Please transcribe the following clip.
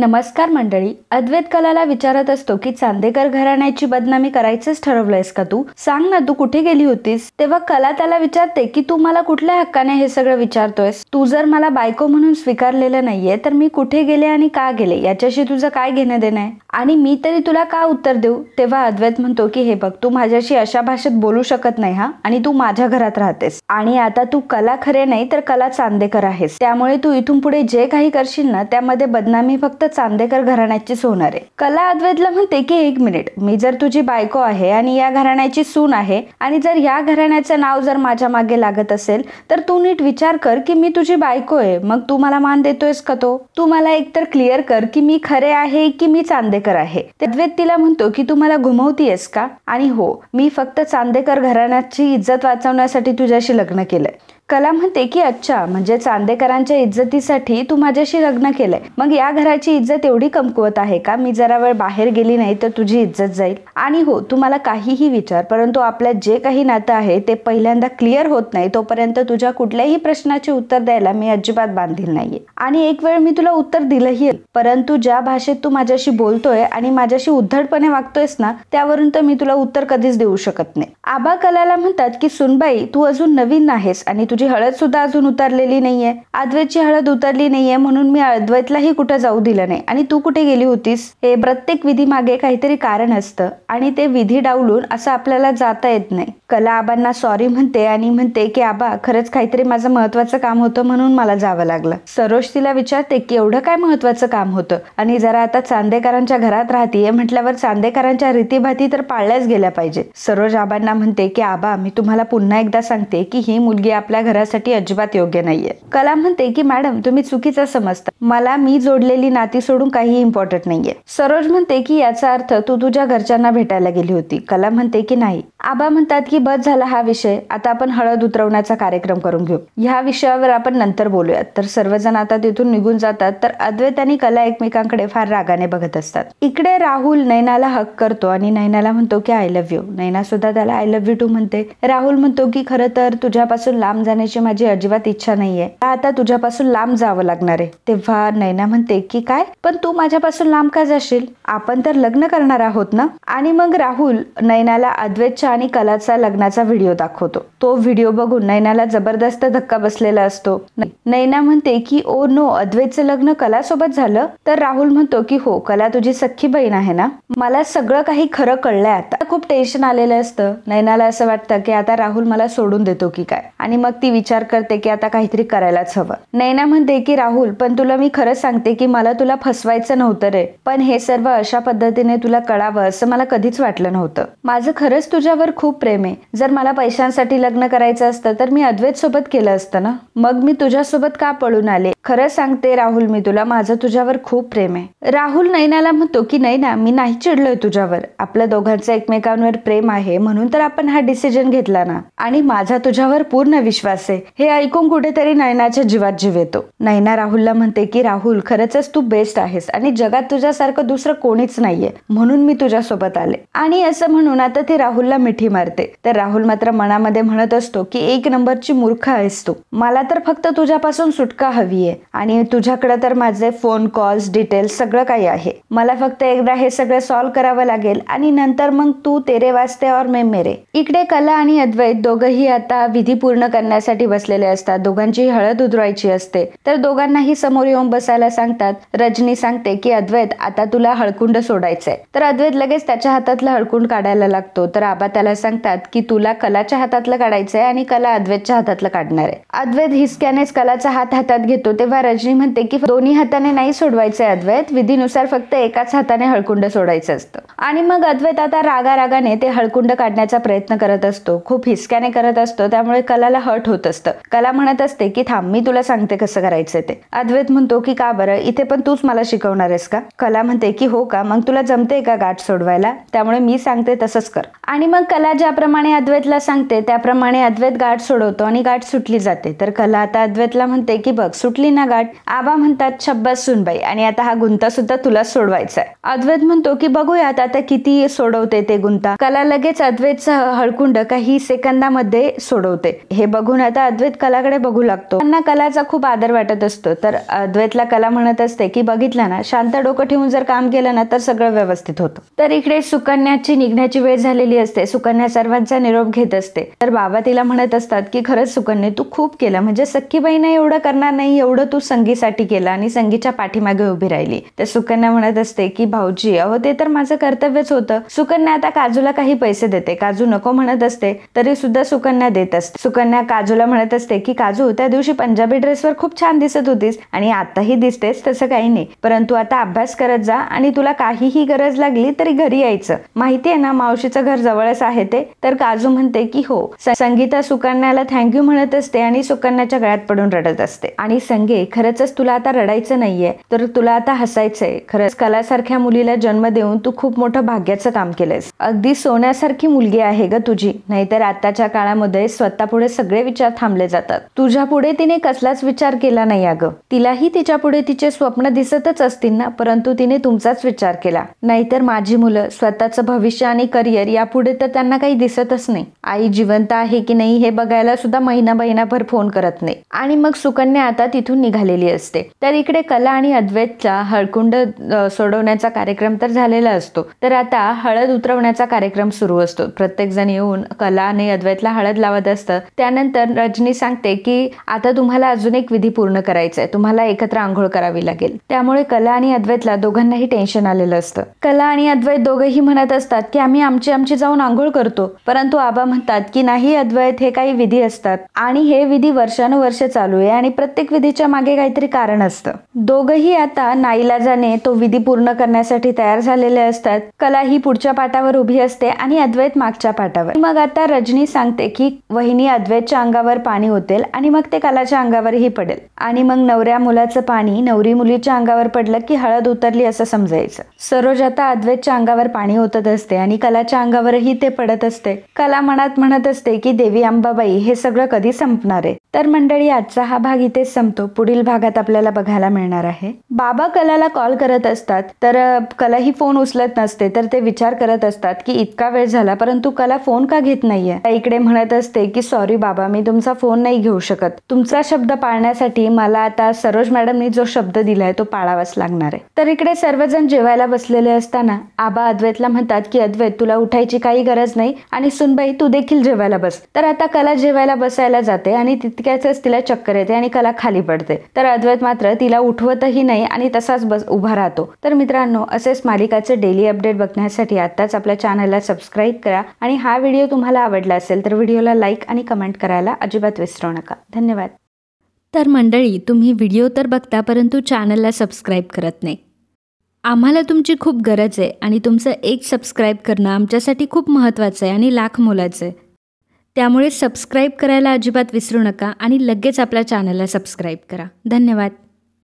नमस्कार मंडळी अद्वैत कलाला विचारत असतो की चांदेकर घराण्याची बदनामी करायचंच ठरवलंयस का तू सांग ना तू कुठे गेली होतीस तेव्हा कला त्याला विचारते की तू मला कुठल्या हक्काने हे सगळं विचारतोयस तू जर मला बायको म्हणून स्वीकारलेलं नाहीये तर मी कुठे गेले आणि का गेले याच्याशी तुझं काय घेणं देणं आहे आणि मी तरी तुला का उत्तर देऊ तेव्हा अद्वैत म्हणतो की हे बघ तू माझ्याशी अशा भाषेत बोलू शकत नाही हा आणि तू माझ्या घरात राहतेस आणि आता तू कला खरे नाही तर कला चांदेकर आहेस त्यामुळे तू इथून पुढे जे काही करशील ना त्यामध्ये बदनामी फक्त चांदेकर घराण्याची सोनार आहे कला अद्वैतला म्हणते की एक मिनिट मी जर तुझी बायको आहे आणि या घराण्याची सून आहे आणि जर या घराण्याचं नाव जर माझ्या मागे लागत असेल तर तू नीट विचार कर की मी तुझी बायको आहे मग तू मला मान देतोयस का तो तू मला एकतर क्लिअर कर की मी खरे आहे की मी चांदेकर आहे अद्वैत तिला म्हणतो की तू मला घुमवतीयस का आणि हो मी फक्त चांदेकर घराण्याची इज्जत वाचवण्यासाठी तुझ्याशी लग्न केलंय कला म्हणते की अच्छा म्हणजे चांदेकरांच्या इज्जतीसाठी तू माझ्याशी लग्न केलंय मग या घराची इज्जत एवढी कमकुवत आहे का मी जरा वेळ बाहेर गेली नाही तर तुझी इज्जत जाईल आणि हो तुम्हाला काहीही विचार परंतु आपलं जे काही नातं आहे ते पहिल्यांदा क्लिअर होत नाही तोपर्यंत तुझ्या कुठल्याही प्रश्नाचे उत्तर द्यायला मी अजिबात बांधील नाहीये आणि एक वेळ मी तुला उत्तर दिलंही परंतु ज्या भाषेत तू माझ्याशी बोलतोय आणि माझ्याशी उद्धडपणे वागतोयस ना त्यावरून तर मी तुला उत्तर कधीच देऊ शकत नाही आबा कलाला म्हणतात की सुनबाई तू अजून नवीन नाहीस आणि तू तुझी हळद सुद्धा अजून उतरलेली नाहीये अद्वैतची हळद उतरली नाहीये म्हणून मी अद्वैतलाही कुठे जाऊ दिलं नाही आणि तू कुठे गेली होतीस हे प्रत्येक विधी मागे काहीतरी कारण असतं आणि ते विधी डावलून असं आपल्याला जाता येत नाही कला आबांना सॉरी म्हणते आणि म्हणते की आबा खरंच काहीतरी माझं महत्वाचं काम होतं म्हणून मला जावं लागलं सरोज तिला विचारते की एवढं काय महत्वाचं काम होतं आणि जरा आता चांदेकरांच्या घरात राहतीये म्हटल्यावर चांदेकरांच्या रीतीभाती तर पाळल्याच गेल्या पाहिजे सरोज आबांना म्हणते की आबा मी तुम्हाला पुन्हा एकदा सांगते की ही मुलगी आपल्या घरासाठी अजिबात योग्य नाहीये कला म्हणते की मॅडम तुम्ही चुकीचा समजता मला मी जोडलेली नाती सोडून काही इम्पॉर्टंट नाहीये सरोज म्हणते की याचा अर्थ तू तुझ्या घरच्यांना भेटायला गेली होती कला म्हणते की नाही आबा म्हणतात की बस झाला हा विषय आता आपण हळद उतरवण्याचा कार्यक्रम करून घेऊ ह्या विषयावर आपण नंतर बोलूयात तर सर्वजण आता तिथून निघून जातात तर अद्वैत आणि कला एकमेकांकडे फार रागाने बघत असतात इकडे राहुल नैनाला हक करतो आणि नैनाला म्हणतो की आय लव्ह यू नैना सुद्धा त्याला आय लव्ह यू टू म्हणते राहुल म्हणतो की खरं तर तुझ्यापासून लांब जाण्याची माझी अजिबात इच्छा नाहीये आता तुझ्यापासून लांब जावं लागणार आहे तेव्हा नैना म्हणते की काय पण तू माझ्यापासून लांब का जाशील आपण तर लग्न करणार आहोत ना आणि मग राहुल नैनाला अद्वैतच्या आणि कलाचा लग्नाचा व्हिडिओ दाखवतो तो व्हिडिओ बघून नैनाला जबरदस्त धक्का बसलेला असतो नैना म्हणते की ओ नो अद्वैतचं लग्न कलासोबत झालं तर राहुल म्हणतो की हो कला तुझी सख्खी बहीण आहे ना मला सगळं काही खरं कळलंय आता खूप टेन्शन आलेलं असतं नैनाला असं वाटतं की आता राहुल मला सोडून देतो की काय आणि मग ती विचार करते की आता काहीतरी करायलाच हवं नैना म्हणते की राहुल पण तुला मी खरंच सांगते की मला तुला फसवायचं नव्हतं रे पण हे सर्व अशा पद्धतीने तुला कळावं असं मला कधीच वाटलं नव्हतं माझं खरंच तुझ्या माझ्यावर खूप प्रेम आहे जर मला पैशांसाठी लग्न करायचं असतं तर मी अद्वैत सोबत केलं असतं ना मग मी तुझ्यासोबत का पळून आले खरं सांगते राहुल मी तुला माझं तुझ्यावर खूप प्रेम आहे राहुल नैनाला म्हणतो की नैना मी नाही चिडलोय तुझ्यावर आपल्या दोघांचं एकमेकांवर प्रेम आहे म्हणून तर आपण हा डिसिजन घेतला ना आणि माझा तुझ्यावर पूर्ण विश्वास आहे हे ऐकून कुठेतरी नैनाच्या जीवात जीव येतो नैना राहुलला म्हणते की राहुल खरंच तू बेस्ट आहेस आणि जगात तुझ्यासारखं दुसरं कोणीच नाहीये म्हणून मी तुझ्यासोबत आले आणि असं म्हणून आता ते राहुलला मिठी मारते तर राहुल मात्र मनामध्ये म्हणत असतो की एक नंबरची मूर्ख आहेस तू मला तर फक्त तुझ्यापासून सुटका हवी आहे आणि तुझ्याकडे तर माझे फोन कॉल्स डिटेल्स सगळं काही आहे मला फक्त एकदा हे सगळं सॉल्व करावं लागेल आणि नंतर मग तू तेरे वाचते और मे मेरे इकडे कला आणि अद्वैत दोघंही आता विधी पूर्ण करण्यासाठी बसलेले असतात दोघांची हळद उधरवायची असते तर दोघांनाही समोर येऊन बसायला सांगतात रजनी सांगते की अद्वैत आता तुला हळकुंड सोडायचंय तर अद्वैत लगेच त्याच्या हातातला हळकुंड काढायला लागतो तर आबा त्याला सांगतात की तुला कलाच्या हातातलं काढायचं आहे आणि कला अद्वैतच्या हातातलं काढणार आहे अद्वैत हिसक्यानेच कलाचा हात हातात घेतो तेव्हा रजनी म्हणते की दोन्ही हाताने नाही सोडवायचं अद्वैत विधीनुसार फक्त एकाच हाताने हळकुंड सोडायचं असतं आणि मग अद्वैत आता रागा रागाने ते हळकुंड काढण्याचा प्रयत्न करत असतो खूप हिसक्याने करत असतो त्यामुळे कलाला हट होत असतं कला म्हणत असते की थांब मी तुला सांगते कसं करायचंय ते अद्वैत म्हणतो की का बरं इथे पण तूच मला शिकवणार आहेस का कला म्हणते की हो का मग तुला जमते का गाठ सोडवायला त्यामुळे मी सांगते तसंच कर आणि मग कला ज्याप्रमाणे अद्वैतला सांगते त्याप्रमाणे अद्वैत गाठ सोडवतो आणि गाठ सुटली जाते तर कला आता अद्वैतला म्हणते की बघ सुटली ना गाठ आबा म्हणतात छब्बा सुनबाई आणि आता हा गुंता सुद्धा तुला सोडवायचा आहे अद्वैत म्हणतो की बघूयात आता किती सोडवते ते गुंता कला लगेच अद्वैत हळकुंड काही सेकंदामध्ये सोडवते हे बघून आता अद्वैत कलाकडे बघू लागतो त्यांना कलाचा खूप आदर वाटत असतो तर अद्वैतला कला म्हणत असते की बघितलं ना शांत डोकं ठेवून जर काम केलं ना तर सगळं व्यवस्थित होतं तर इकडे सुकन्याची निघण्याची वेळ झालेली असते सुकन्या सर्वांचा निरोप घेत असते तर बाबा तिला म्हणत असतात की खरंच सुकन्या तू खूप केलं म्हणजे सखीबाईने एवढं करणार नाही एवढं तू संगीसाठी केलं आणि संगीच्या पाठीमागे उभी राहिली तर सुकन्या म्हणत असते की भाऊजी अहो ते तर माझं कर्तव्यच होतं सुकन्या आता काजूला काही पैसे देते काजू नको म्हणत असते तरी सुद्धा सुकन्या देत असते सुकन्या काजूला म्हणत असते की काजू त्या दिवशी पंजाबी ड्रेसवर खूप छान दिसत होतीस आणि आताही दिसतेस तसं काही नाही परंतु आता अभ्यास करत जा आणि तुला काहीही गरज लागली तरी घरी यायचं माहिती आहे ना मावशीचं घर जवळच आहे ते तर काजू म्हणते की हो संगीता सुकन्याला थँक्यू म्हणत असते आणि सुकन्याच्या गळ्यात पडून रडत असते आणि संगे खरंच तुला आता रडायचं नाहीये तर तुला आता हसायचंय खरंच कलासारख्या मुलीला जन्म देऊन तू खूप मोठं भाग्याचं काम केलंयस अगदी सोन्यासारखी मुलगी आहे ग तुझी नाहीतर आताच्या काळामध्ये स्वतः पुढे सगळे विचार थांबले जातात तुझ्या पुढे तिने कसलाच विचार केला नाही अग तिलाही तिच्या पुढे तिचे स्वप्न दिसतच असतील ना परंतु तिने तुमचाच विचार केला नाहीतर माझी मुलं स्वतःचं भविष्य आणि करिअर यापुढे तर त्यांना काही दिसतच नाही आई जिवंत आहे की नाही हे बघायला सुद्धा महिना महिनाभर फोन करत नाही आणि मग सुकन्या आता तिथून निघालेली असते तर इकडे कला आणि अद्वैतचा हळकुंड सोडवण्याचा कार्यक्रम तर झालेला असतो तर आता हळद उतरवण्याचा कार्यक्रम सुरू असतो प्रत्येक जण येऊन कला आणि अद्वैतला हळद लावत असतं त्यानंतर रजनी सांगते की आता तुम्हाला अजून एक विधी पूर्ण करायचा आहे तुम्हाला एकत्र आंघोळ करावी लागेल त्यामुळे कला आणि अद्वैतला दोघांनाही टेन्शन आलेलं असतं कला आणि अद्वैत दोघेही म्हणत असतात की आम्ही आमची आमची जाऊन आंघोळ करतो परंतु आबा म्हणतात की नाही अद्वैत हे काही विधी असतात आणि हे विधी वर्षानुवर्ष चालू आहे आणि प्रत्येक विधीच्या मागे काहीतरी कारण असतं दोघही आता नाईलाजाने तो विधी पूर्ण करण्यासाठी तयार झालेले असतात कला ही पुढच्या पाटावर उभी असते आणि अद्वैत मागच्या पाटावर मग आता रजनी सांगते की वहिनी अद्वैतच्या अंगावर पाणी होते आणि मग ते कलाच्या अंगावरही पडेल आणि मग नवऱ्या मुलाचं पाणी नवरी मुलीच्या अंगावर पडलं की हळद उतरली असं समजायचं सरोज आता अद्वैतच्या अंगावर पाणी होतच असते आणि कलाच्या अंगावरही ते ते पडत असते कला मनात म्हणत असते की देवी अंबाबाई हे सगळं कधी संपणार आहे तर मंडळी आजचा हा भाग इथेच संपतो पुढील भागात आपल्याला बघायला मिळणार आहे बाबा कलाला कॉल करत असतात तर कला ही फोन उचलत नसते तर ते विचार करत असतात की इतका वेळ झाला परंतु कला फोन का घेत नाहीये इकडे म्हणत असते की सॉरी बाबा मी तुमचा फोन नाही घेऊ शकत तुमचा शब्द पाळण्यासाठी मला आता सरोज मॅडमनी जो शब्द दिलाय तो पाळावाच लागणार आहे तर इकडे सर्वजण जेवायला बसलेले असताना आबा अद्वैतला म्हणतात की अद्वैत तुला उठायची काही गरज गरज नाही आणि सुनबाई तू देखील जेवायला बस तर आता कला जेवायला बसायला जाते आणि तितक्याच तिला चक्कर येते आणि कला खाली पडते तर अद्वैत मात्र तिला उठवतही नाही आणि तसाच बस उभा राहतो तर मित्रांनो असेच मालिकाचे डेली अपडेट बघण्यासाठी आत्ताच आपल्या चॅनलला सबस्क्राईब करा आणि हा व्हिडिओ तुम्हाला आवडला असेल तर व्हिडिओला लाईक आणि कमेंट करायला अजिबात विसरू नका धन्यवाद तर मंडळी तुम्ही व्हिडिओ तर बघता परंतु चॅनलला सबस्क्राईब करत नाही आम्हाला तुमची खूप गरज आहे आणि तुमचं एक सबस्क्राईब करणं आमच्यासाठी खूप महत्त्वाचं आहे आणि लाख मोलाचं आहे त्यामुळे सबस्क्राईब करायला अजिबात विसरू नका आणि लगेच आपल्या चॅनलला सबस्क्राईब करा धन्यवाद